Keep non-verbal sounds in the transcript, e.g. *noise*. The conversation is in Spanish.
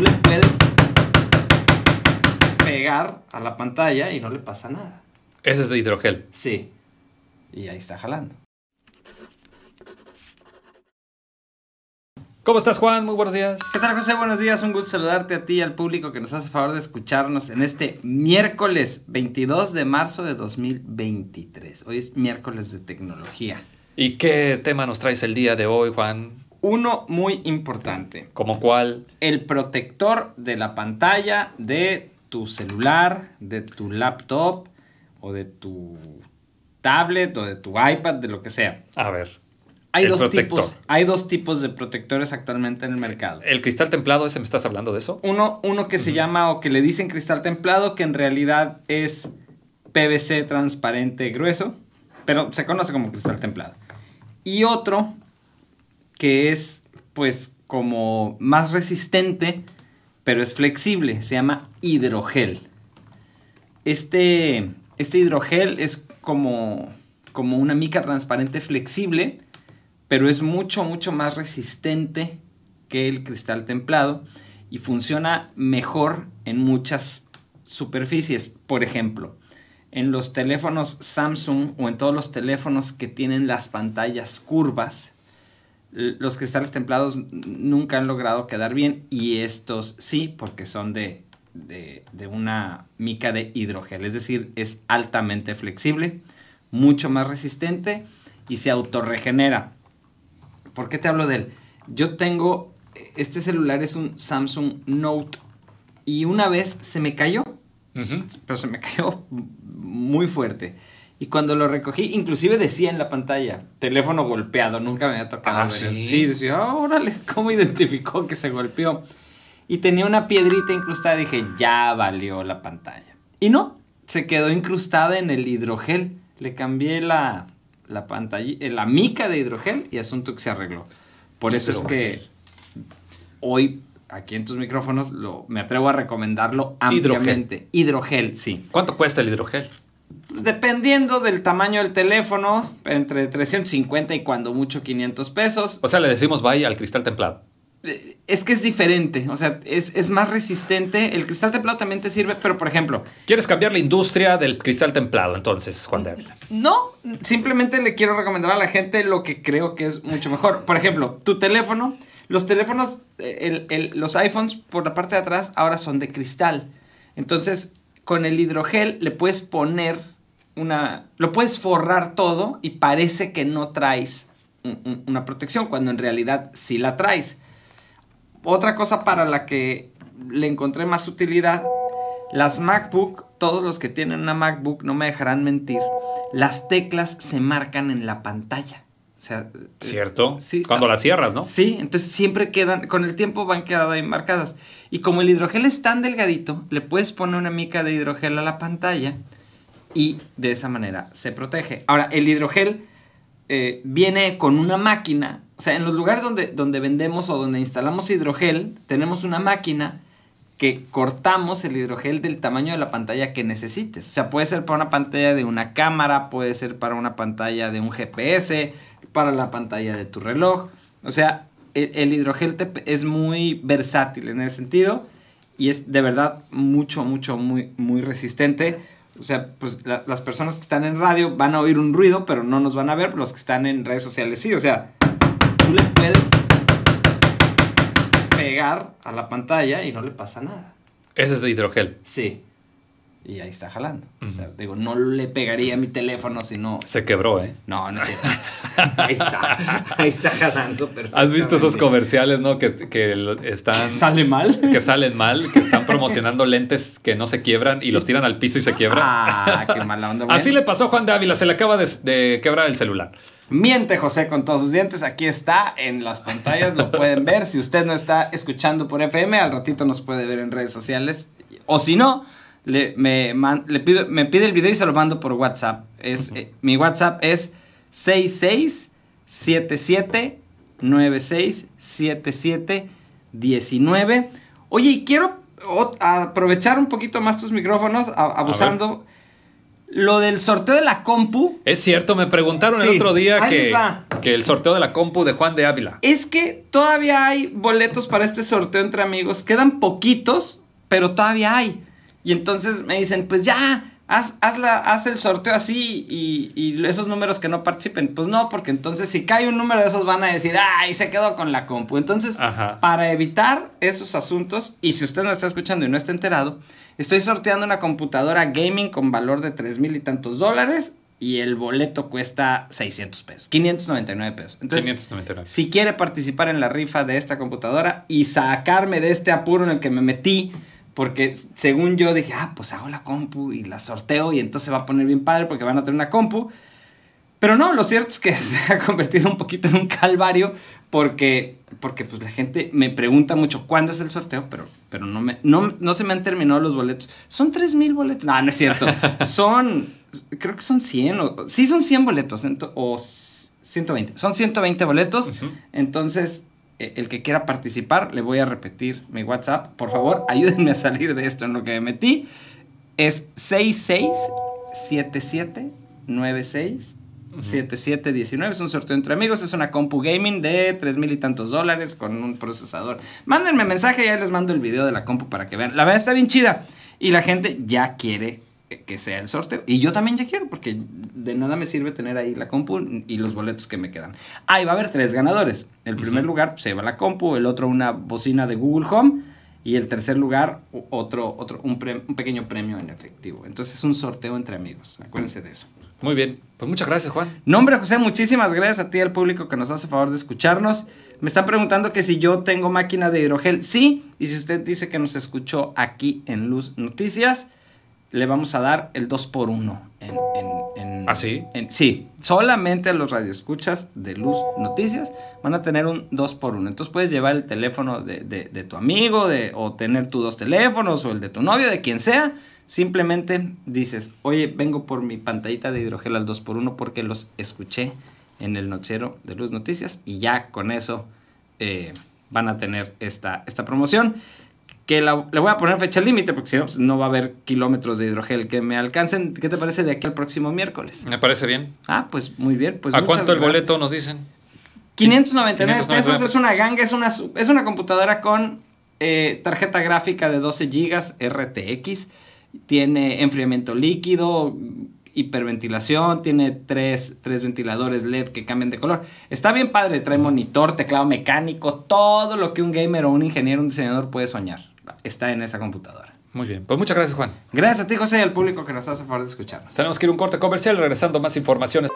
le puedes pegar a la pantalla y no le pasa nada. Ese es de hidrogel. Sí. Y ahí está jalando. ¿Cómo estás, Juan? Muy buenos días. ¿Qué tal, José? Buenos días. Un gusto saludarte a ti y al público que nos hace favor de escucharnos en este miércoles 22 de marzo de 2023. Hoy es miércoles de tecnología. ¿Y qué tema nos traes el día de hoy, Juan? Uno muy importante. ¿Como cuál? El protector de la pantalla de tu celular, de tu laptop o de tu tablet o de tu iPad, de lo que sea. A ver. Hay dos, tipos, hay dos tipos de protectores actualmente en el mercado. ¿El cristal templado ese me estás hablando de eso? Uno, uno que se llama o que le dicen cristal templado, que en realidad es PVC transparente grueso, pero se conoce como cristal templado. Y otro que es pues como más resistente, pero es flexible, se llama hidrogel. Este, este hidrogel es como, como una mica transparente flexible, pero es mucho, mucho más resistente que el cristal templado y funciona mejor en muchas superficies. Por ejemplo, en los teléfonos Samsung o en todos los teléfonos que tienen las pantallas curvas, los cristales templados nunca han logrado quedar bien y estos sí, porque son de, de, de, una mica de hidrogel, es decir, es altamente flexible, mucho más resistente y se autorregenera. ¿Por qué te hablo de él? Yo tengo, este celular es un Samsung Note y una vez se me cayó, pero se me cayó muy fuerte y cuando lo recogí, inclusive decía en la pantalla, teléfono golpeado, nunca me había tocado. Ah, sí. Sí, decía, ah, órale, *laughs* ¿cómo identificó que se golpeó? Y tenía una piedrita incrustada, dije, ya valió la pantalla. Y no, se quedó incrustada en el hidrogel. Le cambié la, pantalla, eh, la mica de hidrogel y asunto que se arregló. Por eso es que hoy aquí en tus micrófonos lo, me atrevo a recomendarlo ampliamente. hidrogel, sí. ¿Cuánto cuesta el hidrogel? dependiendo del tamaño del teléfono, entre 350 y cuando mucho 500 pesos. O sea, le decimos vaya al cristal templado. Eh, es que es diferente, o sea, es, más resistente. El cristal templado también te sirve, pero por ejemplo. ¿Quieres cambiar la industria del cristal templado entonces, Juan de No, simplemente le quiero recomendar a la gente lo que creo que es mucho mejor. Por ejemplo, tu teléfono, los teléfonos, eh, los iPhones por la parte de atrás ahora son de cristal. Entonces, con el hidrogel le puedes poner una... Lo puedes forrar todo y parece que no traes una protección, cuando en realidad sí la traes. Otra cosa para la que le encontré más utilidad, las MacBook, todos los que tienen una MacBook no me dejarán mentir, las teclas se marcan en la pantalla. Eh, ¿Cierto? sí, Cuando las cierras, ¿no? Sí, entonces siempre quedan, con el tiempo van quedando ahí marcadas. Y como el hidrogel es tan delgadito, le puedes poner una mica de hidrogel a la pantalla y de esa manera se protege. Ahora, el hidrogel eh, viene con una máquina, o sea, en los lugares donde, donde vendemos o donde instalamos hidrogel, tenemos una máquina que cortamos el hidrogel del tamaño de la pantalla que necesites. O sea, puede ser para una pantalla de una cámara, puede ser para una pantalla de un GPS, para la pantalla de tu reloj. O sea, e, el, hidrogel es muy versátil en ese sentido y es de verdad mucho, mucho, muy, muy resistente. O sea, pues las personas que están en radio van a oír un ruido, pero no nos van a ver. Los que están en redes sociales sí. O sea, tú le puedes pegar a la pantalla y no le pasa nada. Ese es de hidrogel. Sí y ahí está jalando. digo, no le pegaría mi teléfono si no. Se quebró, ¿eh? No, no es *laughs* ahí está. Ahí está jalando. ¿Has visto esos comerciales, no? Que, que están. ¿Sale mal? Que salen mal, que están promocionando lentes que no se quiebran y los tiran al piso y se quiebran. Ah, qué mala onda. Así le pasó a Juan de Ávila, se le acaba de quebrar el celular. Miente José con todos sus dientes. Aquí está en las pantallas, lo pueden ver. Si usted no está escuchando por FM, al ratito nos puede ver en redes sociales. O si no, me, pido, me pide el video y se lo mando por WhatsApp. Es, WhatsApp es eh, mi WhatsApp es 6677967719. Oye, y quiero aprovechar un poquito más tus micrófonos, abusando. lo del sorteo de la compu. Es cierto, me preguntaron el otro día que, que, el sorteo de la compu de Juan de Ávila. Es que todavía hay boletos para este sorteo entre amigos. Quedan poquitos, pero todavía hay. Y entonces me dicen, pues ya, haz, haz el sorteo así y, esos números que no participen. Pues no, porque entonces si cae un número de esos van a decir, ay, se quedó con la compu. Entonces, para evitar esos asuntos, y si usted no está escuchando y no está enterado, estoy sorteando una computadora gaming con valor de tres mil y tantos dólares. Y el boleto cuesta 600 pesos, 599 pesos. Entonces, si quiere participar en la rifa de esta computadora y sacarme de este apuro en el que me metí porque según yo dije, ah, pues hago la compu y la sorteo y entonces se va a poner bien padre porque van a tener una compu. Pero no, lo cierto es que *laughs* se ha convertido un poquito en un calvario porque, porque pues la gente me pregunta mucho cuándo es el sorteo, pero, pero no, me, no, se me han terminado los boletos. Son 3.000 boletos. No, no es cierto. *laughs* Son, creo que son 100 o... Sí, son 100 boletos o 120. Son 120 boletos. Entonces, eh, el que quiera participar, le voy a repetir mi WhatsApp. Por favor, ayúdenme a salir de esto en lo que me metí. Es 6677967719. es un sorteo entre amigos, es una compu gaming de tres mil y tantos dólares con un procesador. Mándenme mensaje, ya les mando el video de la compu para que vean. La verdad está bien chida y la gente ya quiere eh, que sea el sorteo. Y yo también ya quiero, porque de nada me sirve tener ahí la compu y los boletos que me quedan. Ahí va a haber tres ganadores. El primer lugar pues, se lleva la compu, el otro una bocina de Google Home y el tercer lugar otro, otro un, pequeño premio en efectivo. Entonces es un sorteo entre amigos. Acuérdense de eso. Muy bien, pues muchas gracias Juan. Nombre José, muchísimas gracias a ti y al público que nos hace favor de escucharnos. Me están preguntando que si yo tengo máquina de hidrogel, sí. Y si usted dice que nos escuchó aquí en Luz Noticias, le vamos a dar el 2x1 en, ¿Ah, sí? sí, solamente los radioescuchas de Luz Noticias van a tener un 2x1. Entonces puedes llevar el teléfono de, tu amigo de, o tener tus dos teléfonos o el de tu novio, de quien sea. Simplemente dices, oye, vengo por mi pantallita de hidrogel al 2x1 porque los escuché en el noticiero de Luz Noticias y ya con eso eh, van a tener esta, esta promoción que le voy a poner fecha límite porque si no, pues, no va a haber kilómetros de hidrogel que me alcancen. ¿Qué te parece de aquí al próximo miércoles? Me parece bien. Ah, pues muy bien. Pues ¿A cuánto el boleto nos dicen? 599, pesos, es una ganga, es una, es una computadora con eh, tarjeta gráfica de 12 GB RTX, tiene enfriamiento líquido, hiperventilación, tiene tres, tres, ventiladores LED que cambian de color. Está bien padre, trae monitor, teclado mecánico, todo lo que un gamer o un ingeniero, un diseñador puede soñar está en esa computadora. Muy bien, pues muchas gracias Juan. Gracias a ti José y al público que nos hace favor de escucharnos. Tenemos que ir un corte comercial, regresando más informaciones.